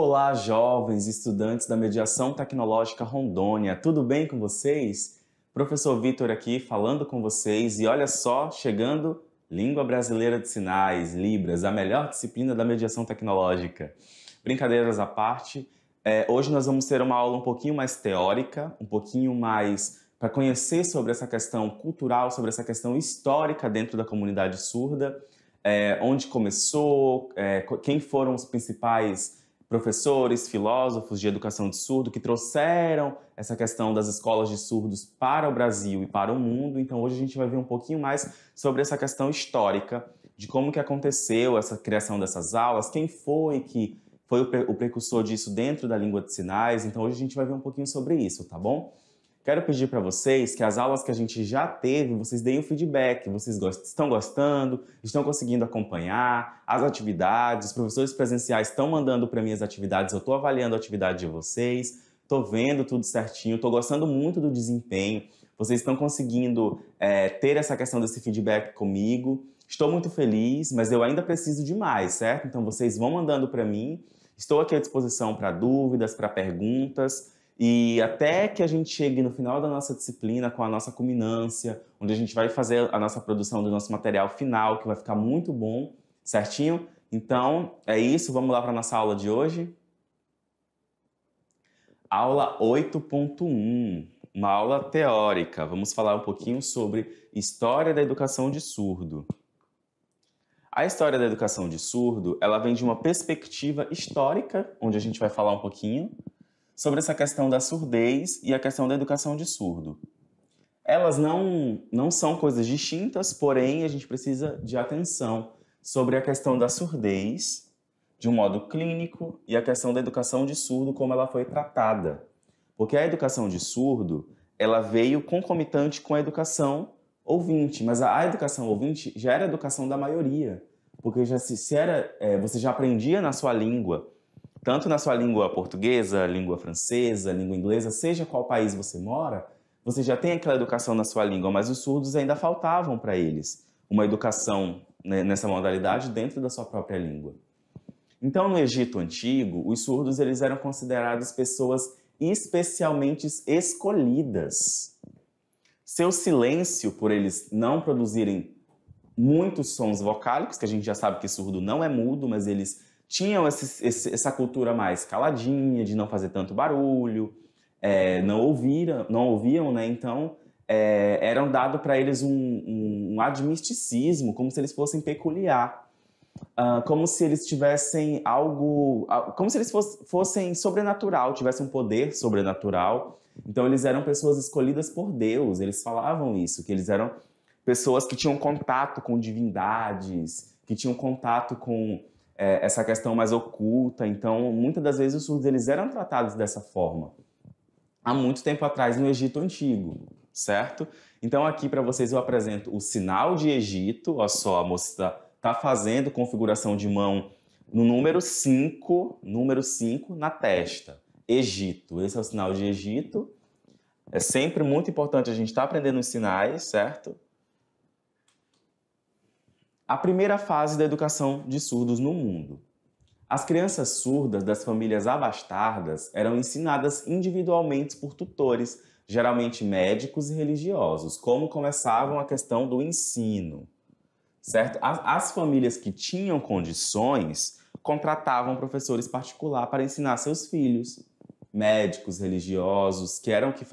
Olá, jovens estudantes da Mediação Tecnológica Rondônia, tudo bem com vocês? Professor Vitor aqui falando com vocês e olha só, chegando Língua Brasileira de Sinais, Libras, a melhor disciplina da mediação tecnológica. Brincadeiras à parte, é, hoje nós vamos ter uma aula um pouquinho mais teórica, um pouquinho mais para conhecer sobre essa questão cultural, sobre essa questão histórica dentro da comunidade surda, é, onde começou, é, quem foram os principais professores, filósofos de educação de surdo que trouxeram essa questão das escolas de surdos para o Brasil e para o mundo. Então hoje a gente vai ver um pouquinho mais sobre essa questão histórica de como que aconteceu essa criação dessas aulas, quem foi que foi o, pre o precursor disso dentro da língua de sinais. Então hoje a gente vai ver um pouquinho sobre isso, tá bom? Quero pedir para vocês que as aulas que a gente já teve, vocês deem o feedback, vocês gost estão gostando, estão conseguindo acompanhar as atividades, os professores presenciais estão mandando para mim as atividades, eu estou avaliando a atividade de vocês, estou vendo tudo certinho, estou gostando muito do desempenho, vocês estão conseguindo é, ter essa questão desse feedback comigo. Estou muito feliz, mas eu ainda preciso de mais, certo? Então vocês vão mandando para mim. Estou aqui à disposição para dúvidas, para perguntas. E até que a gente chegue no final da nossa disciplina com a nossa culminância, onde a gente vai fazer a nossa produção do nosso material final, que vai ficar muito bom, certinho? Então, é isso, vamos lá para a nossa aula de hoje. Aula 8.1, uma aula teórica. Vamos falar um pouquinho sobre história da educação de surdo. A história da educação de surdo, ela vem de uma perspectiva histórica, onde a gente vai falar um pouquinho sobre essa questão da surdez e a questão da educação de surdo. Elas não, não são coisas distintas, porém a gente precisa de atenção sobre a questão da surdez de um modo clínico e a questão da educação de surdo como ela foi tratada. Porque a educação de surdo, ela veio concomitante com a educação ouvinte, mas a educação ouvinte já era educação da maioria, porque já se, se era, é, você já aprendia na sua língua tanto na sua língua portuguesa, língua francesa, língua inglesa, seja qual país você mora, você já tem aquela educação na sua língua, mas os surdos ainda faltavam para eles uma educação né, nessa modalidade dentro da sua própria língua. Então, no Egito antigo, os surdos eles eram considerados pessoas especialmente escolhidas. Seu silêncio, por eles não produzirem muitos sons vocálicos, que a gente já sabe que surdo não é mudo, mas eles tinham esse, esse, essa cultura mais caladinha, de não fazer tanto barulho, é, não ouviram, não ouviam, né? Então é, eram dado para eles um, um, um, admisticismo, como se eles fossem peculiar, uh, como se eles tivessem algo, como se eles fosse, fossem sobrenatural, tivessem um poder sobrenatural. Então eles eram pessoas escolhidas por Deus. Eles falavam isso, que eles eram pessoas que tinham contato com divindades, que tinham contato com é, essa questão mais oculta. Então, muitas das vezes os surdos eles eram tratados dessa forma há muito tempo atrás no Egito antigo, certo? Então aqui para vocês eu apresento o sinal de Egito. Olha só, a moça tá, tá fazendo configuração de mão no número 5, número 5 na testa. Egito, esse é o sinal de Egito. É sempre muito importante a gente estar tá aprendendo os sinais, certo? a primeira fase da educação de surdos no mundo. As crianças surdas das famílias abastardas eram ensinadas individualmente por tutores, geralmente médicos e religiosos, como começavam a questão do ensino. Certo? As, famílias que tinham condições contratavam professores particulares para ensinar seus filhos, médicos, religiosos, que eram que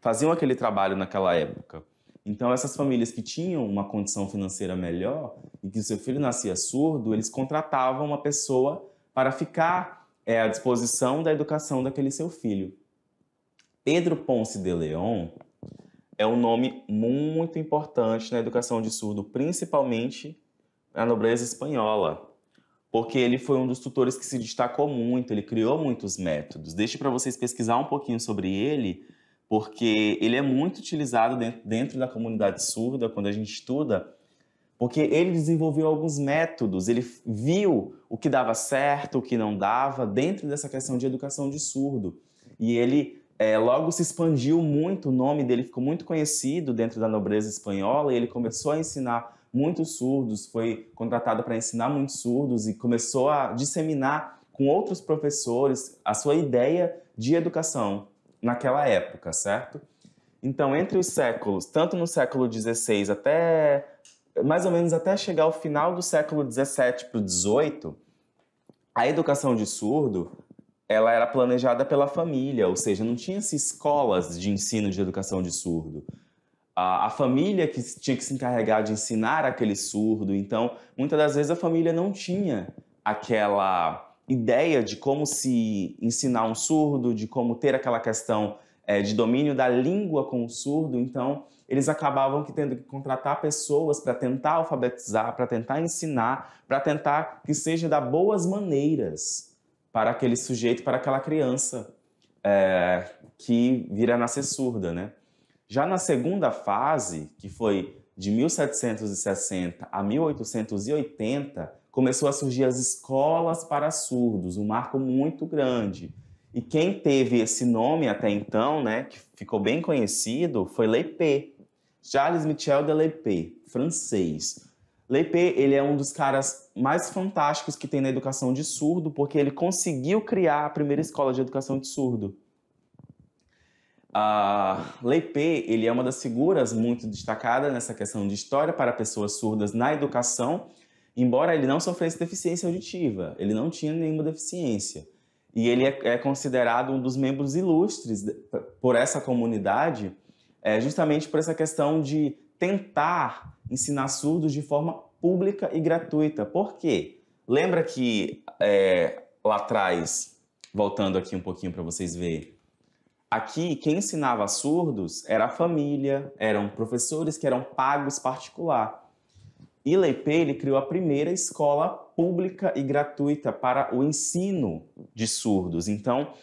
faziam aquele trabalho naquela época. Então, essas famílias que tinham uma condição financeira melhor e que o seu filho nascia surdo, eles contratavam uma pessoa para ficar é, à disposição da educação daquele seu filho. Pedro Ponce de Leon é um nome muito importante na educação de surdo, principalmente na nobreza espanhola, porque ele foi um dos tutores que se destacou muito, ele criou muitos métodos. Deixe para vocês pesquisar um pouquinho sobre ele porque ele é muito utilizado dentro, da comunidade surda, quando a gente estuda, porque ele desenvolveu alguns métodos, ele viu o que dava certo, o que não dava, dentro dessa questão de educação de surdo. E ele é, logo se expandiu muito, o nome dele ficou muito conhecido dentro da nobreza espanhola e ele começou a ensinar muitos surdos, foi contratado para ensinar muitos surdos e começou a disseminar com outros professores a sua ideia de educação naquela época, certo? Então, entre os séculos, tanto no século XVI até mais ou menos até chegar ao final do século XVII para o XVIII, a educação de surdo ela era planejada pela família, ou seja, não tinha-se escolas de ensino de educação de surdo. A, a, família que tinha que se encarregar de ensinar aquele surdo, então muitas das vezes a família não tinha aquela ideia de como se ensinar um surdo, de como ter aquela questão é, de domínio da língua com o surdo, então eles acabavam que tendo que contratar pessoas para tentar alfabetizar, para tentar ensinar, para tentar que seja dar boas maneiras para aquele sujeito, para aquela criança é, que vira nascer surda, né? Já na segunda fase, que foi de 1760 a 1880, começou a surgir as escolas para surdos, um marco muito grande. E quem teve esse nome até então, né, que ficou bem conhecido, foi Lepe, Charles Michel de Lepe, francês. Lepe, ele é um dos caras mais fantásticos que tem na educação de surdo, porque ele conseguiu criar a primeira escola de educação de surdo. Uh, Lepe, ele é uma das figuras muito destacada nessa questão de história para pessoas surdas na educação, embora ele não sofresse deficiência auditiva, ele não tinha nenhuma deficiência. E ele é, é considerado um dos membros ilustres por essa comunidade, é, justamente por essa questão de tentar ensinar surdos de forma pública e gratuita. Por quê? Lembra que é, lá atrás, voltando aqui um pouquinho para vocês verem, aqui quem ensinava surdos era a família, eram professores que eram pagos particular. Ilepe ele criou a primeira escola pública e gratuita para o ensino de surdos. Então,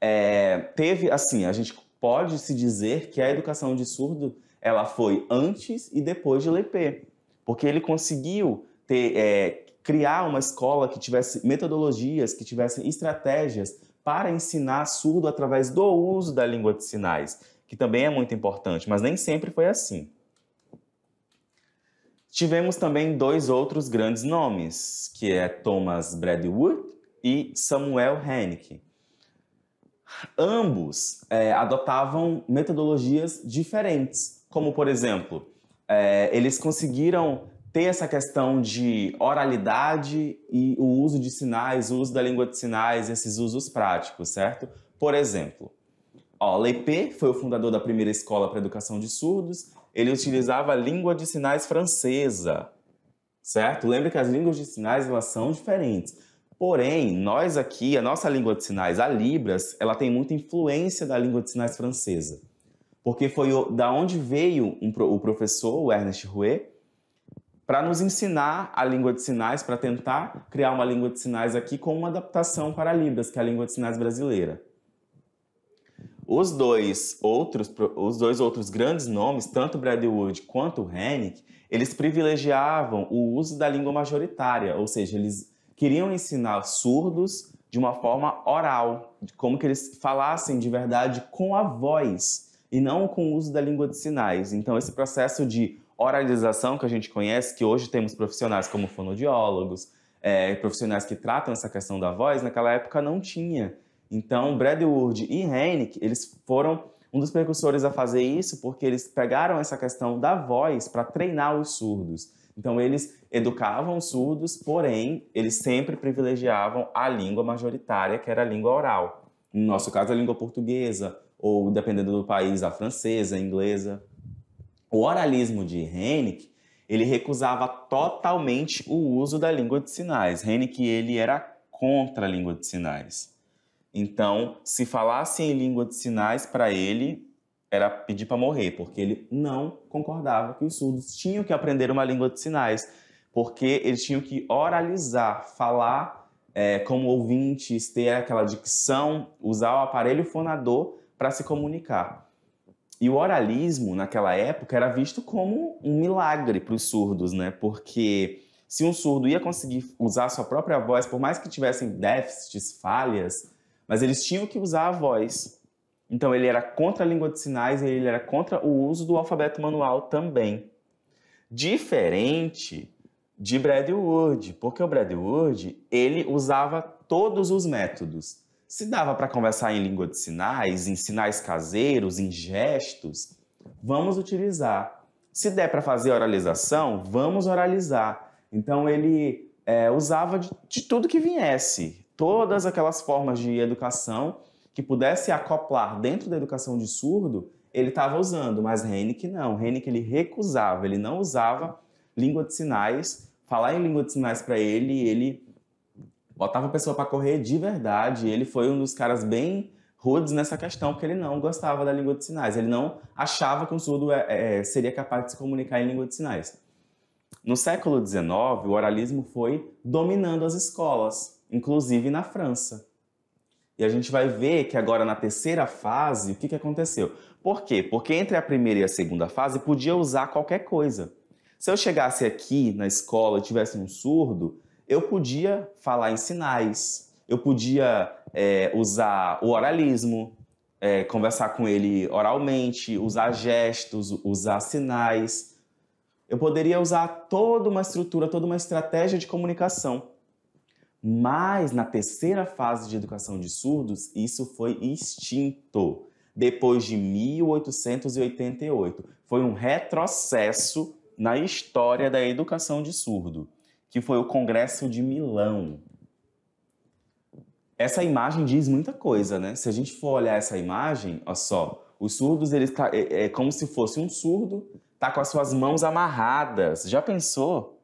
é, teve assim, a gente pode se dizer que a educação de surdo ela foi antes e depois de Ilepe, porque ele conseguiu ter, é, criar uma escola que tivesse metodologias, que tivessem estratégias para ensinar surdo através do uso da língua de sinais, que também é muito importante, mas nem sempre foi assim. Tivemos também dois outros grandes nomes, que é Thomas Bradwood e Samuel Haneke. Ambos é, adotavam metodologias diferentes, como por exemplo, é, eles conseguiram ter essa questão de oralidade e o uso de sinais, o uso da língua de sinais, esses usos práticos, certo? Por exemplo, ó, Leipé foi o fundador da primeira escola para educação de surdos ele utilizava a língua de sinais francesa, certo? Lembre que as línguas de sinais elas são diferentes. Porém, nós aqui, a nossa língua de sinais, a Libras, ela tem muita influência da língua de sinais francesa. Porque foi o, da onde veio um, o professor, o Ernest Rouet, para nos ensinar a língua de sinais, para tentar criar uma língua de sinais aqui com uma adaptação para Libras, que é a língua de sinais brasileira. Os dois outros, os dois outros grandes nomes, tanto Bradley Wood quanto Hennick, eles privilegiavam o uso da língua majoritária, ou seja, eles queriam ensinar surdos de uma forma oral, como que eles falassem de verdade com a voz e não com o uso da língua de sinais. Então esse processo de oralização que a gente conhece, que hoje temos profissionais como fonodiólogos, é, eh, profissionais que tratam essa questão da voz, naquela época não tinha. Então, Brad Wood e Hennick, eles foram um dos precursores a fazer isso porque eles pegaram essa questão da voz para treinar os surdos. Então, eles educavam os surdos, porém, eles sempre privilegiavam a língua majoritária, que era a língua oral. No nosso caso, a língua portuguesa, ou dependendo do país, a francesa, a inglesa. O oralismo de Hennick, ele recusava totalmente o uso da língua de sinais. Hennick, ele era contra a língua de sinais. Então, se falasse em língua de sinais para ele, era pedir para morrer, porque ele não concordava que os surdos tinham que aprender uma língua de sinais, porque eles tinham que oralizar, falar é, como ouvintes, ter aquela dicção, usar o aparelho fonador para se comunicar. E o oralismo, naquela época, era visto como um milagre para os surdos, né? Porque se um surdo ia conseguir usar sua própria voz, por mais que tivessem déficits, falhas, mas eles tinham que usar a voz. Então ele era contra a língua de sinais e ele era contra o uso do alfabeto manual também. Diferente de Brad Wood, porque o Brad Wood, ele usava todos os métodos. Se dava para conversar em língua de sinais, em sinais caseiros, em gestos, vamos utilizar. Se der para fazer oralização, vamos oralizar. Então ele é, usava de, de, tudo que viesse todas aquelas formas de educação que pudesse acoplar dentro da educação de surdo, ele estava usando, mas Hennick não. Hennick ele recusava, ele não usava língua de sinais. Falar em língua de sinais para ele, ele botava a pessoa para correr de verdade. Ele foi um dos caras bem rudes nessa questão, porque ele não gostava da língua de sinais. Ele não achava que um surdo é, é, seria capaz de se comunicar em língua de sinais. No século XIX, o oralismo foi dominando as escolas inclusive na França. E a gente vai ver que agora na terceira fase, o que, que aconteceu? Por quê? Porque entre a primeira e a segunda fase podia usar qualquer coisa. Se eu chegasse aqui na escola e tivesse um surdo, eu podia falar em sinais, eu podia é, usar o oralismo, é, conversar com ele oralmente, usar gestos, usar sinais. Eu poderia usar toda uma estrutura, toda uma estratégia de comunicação. Mas na terceira fase de educação de surdos, isso foi extinto depois de 1888. Foi um retrocesso na história da educação de surdo, que foi o Congresso de Milão. Essa imagem diz muita coisa, né? Se a gente for olhar essa imagem, olha só, os surdos, eles tá, é, é como se fosse um surdo, tá com as suas mãos amarradas. Já pensou?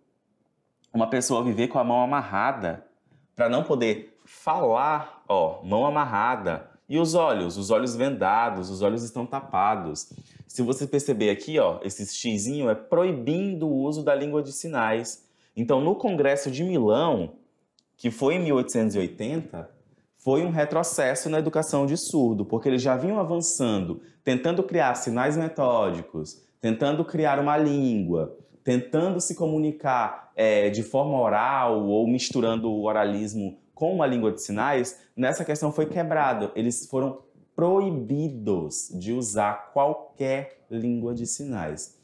Uma pessoa viver com a mão amarrada? para não poder falar, ó, mão amarrada. E os olhos, os olhos vendados, os olhos estão tapados. Se você perceber aqui, ó, esse xizinho é proibindo o uso da língua de sinais. Então, no Congresso de Milão, que foi em 1880, foi um retrocesso na educação de surdo, porque eles já vinham avançando, tentando criar sinais metódicos, tentando criar uma língua, tentando se comunicar é, de forma oral ou misturando o oralismo com uma língua de sinais, nessa questão foi quebrado. Eles foram proibidos de usar qualquer língua de sinais.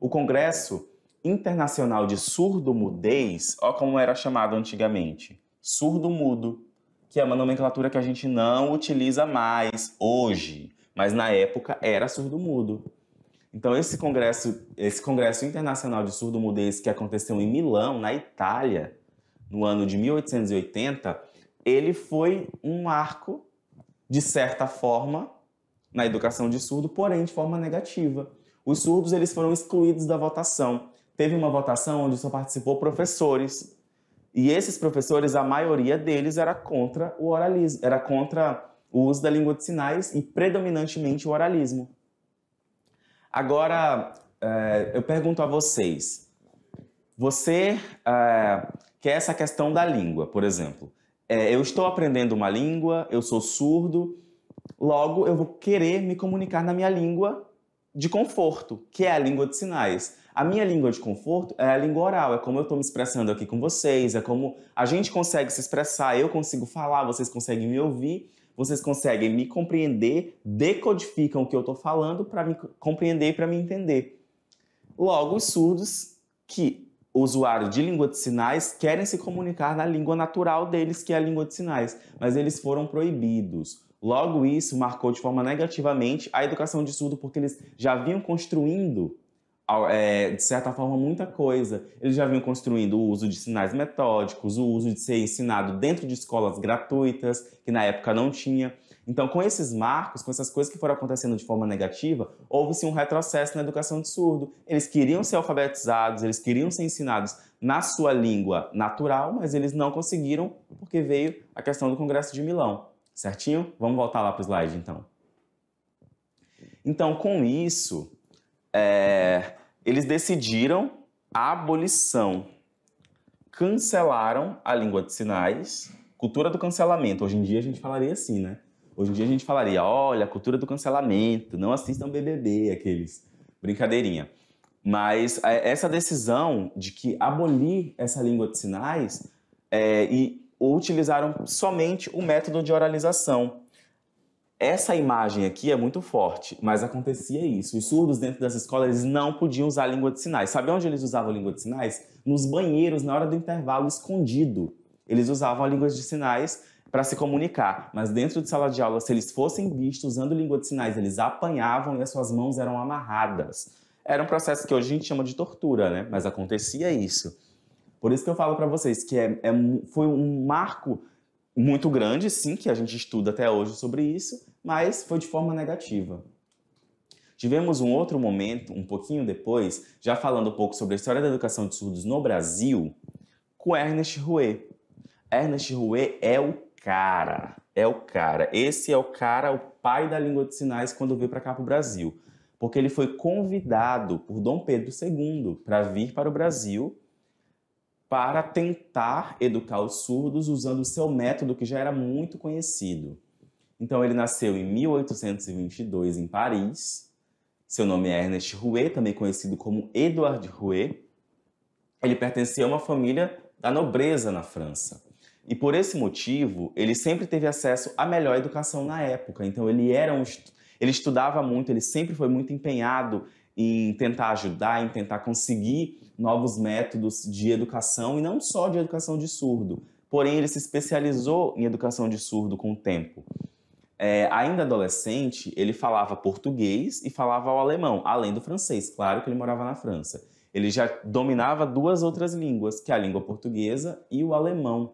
O Congresso Internacional de Surdo-Mudez, ó como era chamado antigamente, surdo-mudo, que é uma nomenclatura que a gente não utiliza mais hoje, mas na época era surdo-mudo. Então, esse congresso, esse congresso internacional de surdo-mudez que aconteceu em Milão, na Itália, no ano de 1880, ele foi um marco, de certa forma, na educação de surdo, porém de forma negativa. Os surdos eles foram excluídos da votação. Teve uma votação onde só participou professores e esses professores, a maioria deles era contra o oralismo, era contra o uso da língua de sinais e predominantemente o oralismo. Agora, é, eu pergunto a vocês. Você é, quer essa questão da língua, por exemplo. É, eu estou aprendendo uma língua, eu sou surdo, logo eu vou querer me comunicar na minha língua de conforto, que é a língua de sinais. A minha língua de conforto é a língua oral, é como eu estou me expressando aqui com vocês, é como a gente consegue se expressar, eu consigo falar, vocês conseguem me ouvir vocês conseguem me compreender, decodificam o que eu estou falando para me compreender e para me entender. Logo, os surdos, que usuário de língua de sinais, querem se comunicar na língua natural deles, que é a língua de sinais, mas eles foram proibidos. Logo, isso marcou de forma negativamente a educação de surdo, porque eles já vinham construindo é, de certa forma, muita coisa. Eles já vinham construindo o uso de sinais metódicos, o uso de ser ensinado dentro de escolas gratuitas, que na época não tinha. Então, com esses marcos, com essas coisas que foram acontecendo de forma negativa, houve-se um retrocesso na educação de surdo. Eles queriam ser alfabetizados, eles queriam ser ensinados na sua língua natural, mas eles não conseguiram porque veio a questão do Congresso de Milão. Certinho? Vamos voltar lá para o slide, então. Então, com isso, é, eles decidiram a abolição. Cancelaram a língua de sinais, cultura do cancelamento. Hoje em dia a gente falaria assim, né? Hoje em dia a gente falaria, olha, cultura do cancelamento, não assistam BBB, aqueles. Brincadeirinha. Mas é, essa decisão de que abolir essa língua de sinais é, e utilizaram somente o método de oralização, essa imagem aqui é muito forte, mas acontecia isso. Os surdos dentro das escolas não podiam usar língua de sinais. Sabe onde eles usavam língua de sinais? Nos banheiros, na hora do intervalo, escondido. Eles usavam a língua de sinais para se comunicar, mas dentro de sala de aula, se eles fossem vistos usando língua de sinais, eles apanhavam e as suas mãos eram amarradas. Era um processo que hoje a gente chama de tortura, né? Mas acontecia isso. Por isso que eu falo para vocês que é, é, foi um marco muito grande, sim, que a gente estuda até hoje sobre isso, mas foi de forma negativa. Tivemos um outro momento, um pouquinho depois, já falando um pouco sobre a história da educação de surdos no Brasil, com Ernest Rouet. Ernest Rouet é o cara, é o cara. Esse é o cara, o pai da língua de sinais quando veio para cá para o Brasil, porque ele foi convidado por Dom Pedro II para vir para o Brasil para tentar educar os surdos usando o seu método que já era muito conhecido. Então ele nasceu em 1822 em Paris. Seu nome é Ernest Rouet, também conhecido como Edouard Rouet. Ele pertencia a uma família da nobreza na França. E por esse motivo, ele sempre teve acesso à melhor educação na época. Então ele era um ele estudava muito, ele sempre foi muito empenhado em tentar ajudar, em tentar conseguir novos métodos de educação e não só de educação de surdo. Porém, ele se especializou em educação de surdo com o tempo. É, ainda adolescente, ele falava português e falava o alemão, além do francês. Claro que ele morava na França. Ele já dominava duas outras línguas, que é a língua portuguesa e o alemão.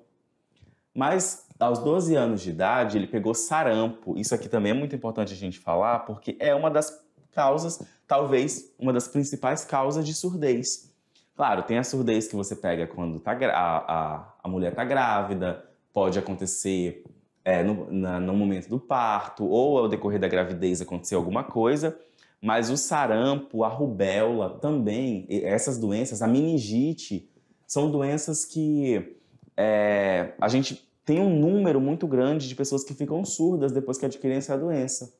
Mas aos 12 anos de idade, ele pegou sarampo. Isso aqui também é muito importante a gente falar, porque é uma das causas, talvez uma das principais causas de surdez. Claro, tem a surdez que você pega quando tá a, a, a, mulher tá grávida, pode acontecer é, no, na, no momento do parto, ou ao decorrer da gravidez acontecer alguma coisa, mas o sarampo, a rubéola também, essas doenças, a meningite, são doenças que é, a gente tem um número muito grande de pessoas que ficam surdas depois que adquirem essa doença.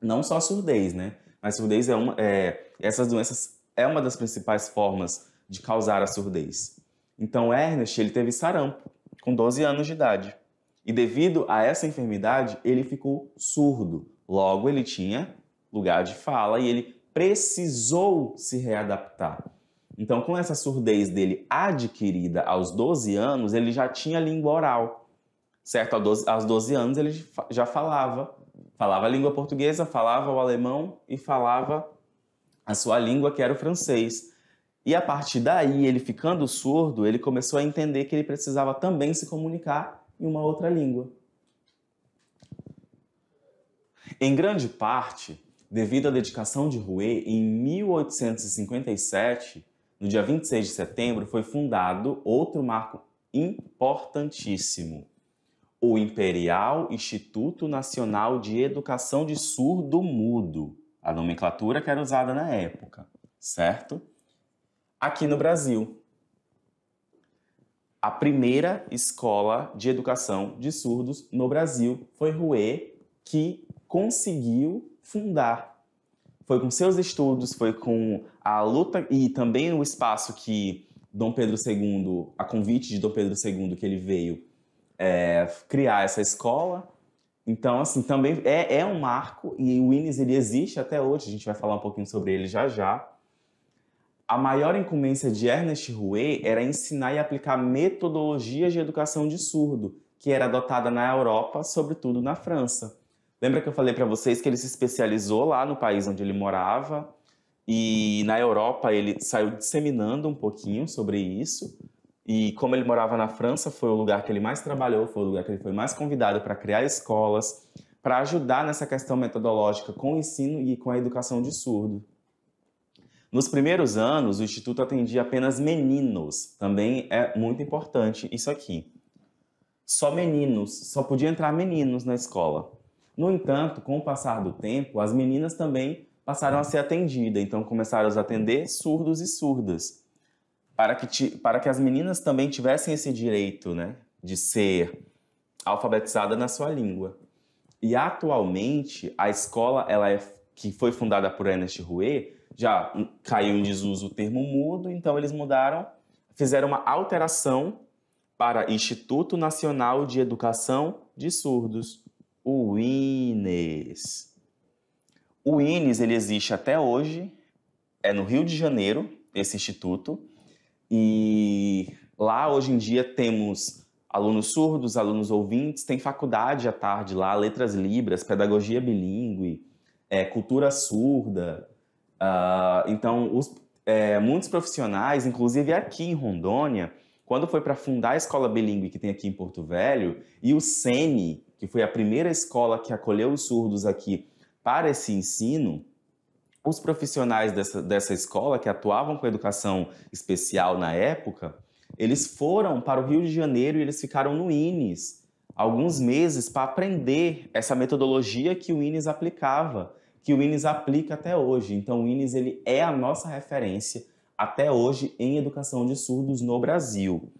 Não só a surdez, né? Mas surdez é uma. É, essas doenças é uma das principais formas de causar a surdez. Então Ernest ele teve sarampo com 12 anos de idade e devido a essa enfermidade ele ficou surdo. Logo ele tinha lugar de fala e ele precisou se readaptar. Então, com essa surdez dele adquirida aos 12 anos, ele já tinha língua oral. Certo? Aos 12 anos ele já falava. Falava a língua portuguesa, falava o alemão e falava a sua língua, que era o francês. E a partir daí, ele ficando surdo, ele começou a entender que ele precisava também se comunicar em uma outra língua. Em grande parte, devido à dedicação de Rouet, em 1857, no dia 26 de setembro, foi fundado outro marco importantíssimo, o Imperial Instituto Nacional de Educação de Surdo Mudo a nomenclatura que era usada na época, certo? Aqui no Brasil, a primeira escola de educação de surdos no Brasil foi Rouet que conseguiu fundar. Foi com seus estudos, foi com a luta e também o espaço que Dom Pedro II, a convite de Dom Pedro II que ele veio é, criar essa escola, então, assim, também é, é um marco e o INES ele existe até hoje, a gente vai falar um pouquinho sobre ele já já. A maior incumbência de Ernest Rouet era ensinar e aplicar metodologias de educação de surdo, que era adotada na Europa, sobretudo na França. Lembra que eu falei para vocês que ele se especializou lá no país onde ele morava e na Europa ele saiu disseminando um pouquinho sobre isso. E como ele morava na França, foi o lugar que ele mais trabalhou, foi o lugar que ele foi mais convidado para criar escolas, para ajudar nessa questão metodológica com o ensino e com a educação de surdo. Nos primeiros anos, o instituto atendia apenas meninos. Também é muito importante isso aqui. Só meninos, só podia entrar meninos na escola. No entanto, com o passar do tempo, as meninas também passaram a ser atendidas, então começaram a atender surdos e surdas para que, ti, para que as meninas também tivessem esse direito, né, de ser alfabetizada na sua língua. E atualmente a escola, ela é, que foi fundada por Ernest Rouet, já caiu em desuso o termo mudo, então eles mudaram, fizeram uma alteração para Instituto Nacional de Educação de Surdos, o INES. O INES ele existe até hoje, é no Rio de Janeiro, esse instituto, e lá hoje em dia temos alunos surdos, alunos ouvintes, tem faculdade à tarde lá, letras libras, pedagogia bilíngue, é, cultura surda. Uh, então, os, é, muitos profissionais, inclusive aqui em Rondônia, quando foi para fundar a escola bilíngue que tem aqui em Porto Velho, e o SENI, que foi a primeira escola que acolheu os surdos aqui para esse ensino, os profissionais dessa, dessa escola que atuavam com educação especial na época, eles foram para o Rio de Janeiro e eles ficaram no INES alguns meses para aprender essa metodologia que o INES aplicava, que o INES aplica até hoje. Então o INES ele é a nossa referência até hoje em educação de surdos no Brasil.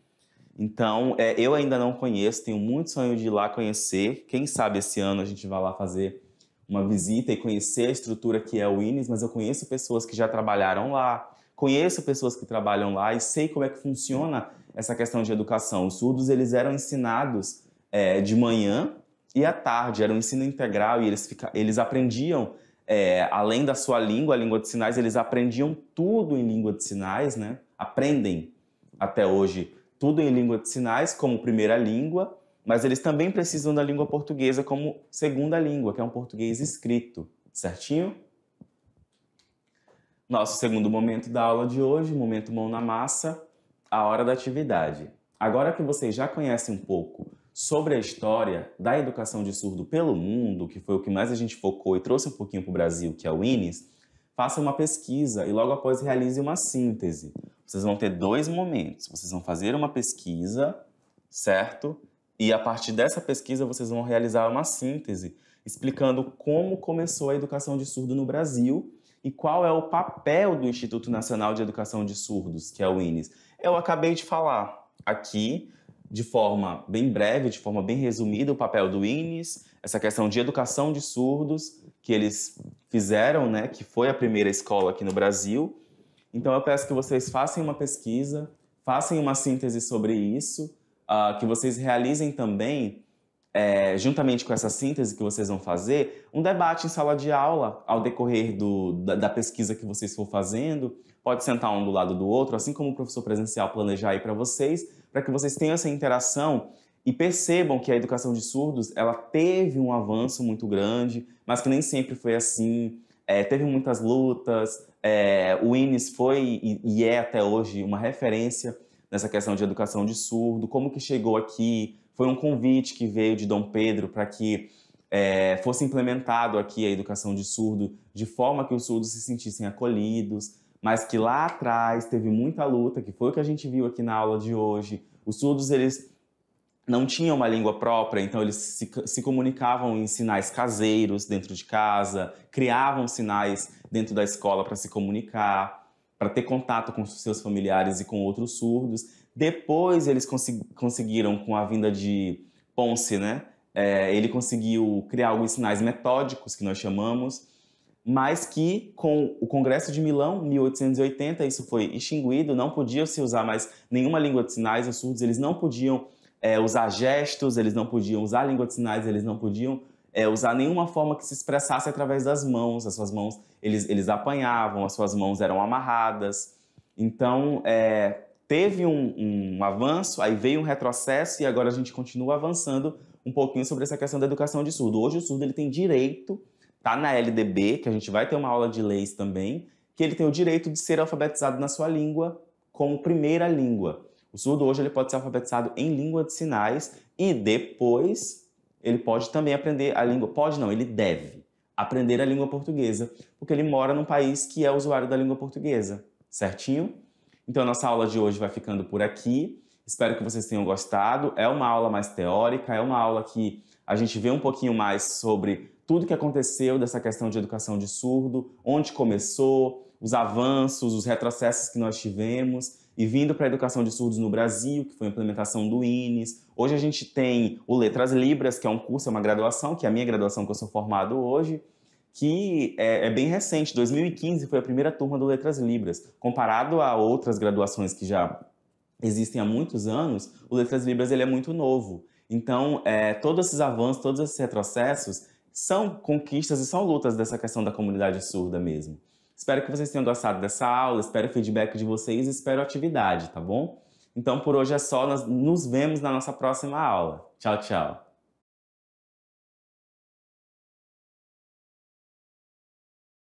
Então, é, eu ainda não conheço, tenho muito sonho de ir lá conhecer. Quem sabe esse ano a gente vai lá fazer uma visita e conhecer a estrutura que é o INES, mas eu conheço pessoas que já trabalharam lá, conheço pessoas que trabalham lá e sei como é que funciona essa questão de educação. Os surdos, eles eram ensinados é, de manhã e à tarde, era um ensino integral e eles, fica, eles aprendiam, é, além da sua língua, a língua de sinais, eles aprendiam tudo em língua de sinais, né? Aprendem até hoje tudo em língua de sinais como primeira língua mas eles também precisam da língua portuguesa como segunda língua, que é um português escrito, certinho? Nosso segundo momento da aula de hoje, momento mão na massa, a hora da atividade. Agora que vocês já conhecem um pouco sobre a história da educação de surdo pelo mundo, que foi o que mais a gente focou e trouxe um pouquinho para o Brasil, que é o INES, faça uma pesquisa e logo após realize uma síntese. Vocês vão ter dois momentos. Vocês vão fazer uma pesquisa, certo? E a partir dessa pesquisa vocês vão realizar uma síntese explicando como começou a educação de surdo no Brasil e qual é o papel do Instituto Nacional de Educação de Surdos, que é o INES. Eu acabei de falar aqui de forma bem breve, de forma bem resumida, o papel do INES, essa questão de educação de surdos que eles fizeram, né, que foi a primeira escola aqui no Brasil. Então eu peço que vocês façam uma pesquisa, façam uma síntese sobre isso ah, que vocês realizem também, é, juntamente com essa síntese que vocês vão fazer, um debate em sala de aula ao decorrer do, da, da pesquisa que vocês for fazendo. Pode sentar um do lado do outro, assim como o professor presencial planejar aí para vocês, para que vocês tenham essa interação e percebam que a educação de surdos ela teve um avanço muito grande, mas que nem sempre foi assim. É, teve muitas lutas, é, o INES foi e, e é até hoje uma referência nessa questão de educação de surdo, como que chegou aqui, foi um convite que veio de Dom Pedro para que é, fosse implementado aqui a educação de surdo de forma que os surdos se sentissem acolhidos, mas que lá atrás teve muita luta, que foi o que a gente viu aqui na aula de hoje. Os surdos, eles não tinham uma língua própria, então eles se, se, comunicavam em sinais caseiros dentro de casa, criavam sinais dentro da escola para se comunicar para ter contato com seus familiares e com outros surdos. Depois eles conseguiram, com a vinda de Ponce, né? É, ele conseguiu criar alguns sinais metódicos, que nós chamamos, mas que com o Congresso de Milão, 1880, isso foi extinguido, não podia se usar mais nenhuma língua de sinais, os surdos eles não podiam é, usar gestos, eles não podiam usar língua de sinais, eles não podiam é, usar nenhuma forma que se expressasse através das mãos. As suas mãos, eles, eles apanhavam, as suas mãos eram amarradas. Então, é, teve um, um avanço, aí veio um retrocesso e agora a gente continua avançando um pouquinho sobre essa questão da educação de surdo. Hoje o surdo ele tem direito, tá na LDB, que a gente vai ter uma aula de leis também, que ele tem o direito de ser alfabetizado na sua língua como primeira língua. O surdo hoje ele pode ser alfabetizado em língua de sinais e depois ele pode também aprender a língua, pode não, ele deve aprender a língua portuguesa, porque ele mora num país que é usuário da língua portuguesa, certinho? Então a nossa aula de hoje vai ficando por aqui. Espero que vocês tenham gostado. É uma aula mais teórica, é uma aula que a gente vê um pouquinho mais sobre tudo que aconteceu dessa questão de educação de surdo, onde começou, os avanços, os retrocessos que nós tivemos e vindo para a educação de surdos no Brasil, que foi a implementação do INES. Hoje a gente tem o Letras Libras, que é um curso, é uma graduação, que é a minha graduação que eu sou formado hoje, que é, é bem recente, 2015 foi a primeira turma do Letras Libras. Comparado a outras graduações que já existem há muitos anos, o Letras Libras ele é muito novo. Então, é, todos esses avanços, todos esses retrocessos são conquistas e são lutas dessa questão da comunidade surda mesmo. Espero que vocês tenham gostado dessa aula, espero o feedback de vocês, espero a atividade, tá bom? Então por hoje é só, nós nos vemos na nossa próxima aula. Tchau, tchau!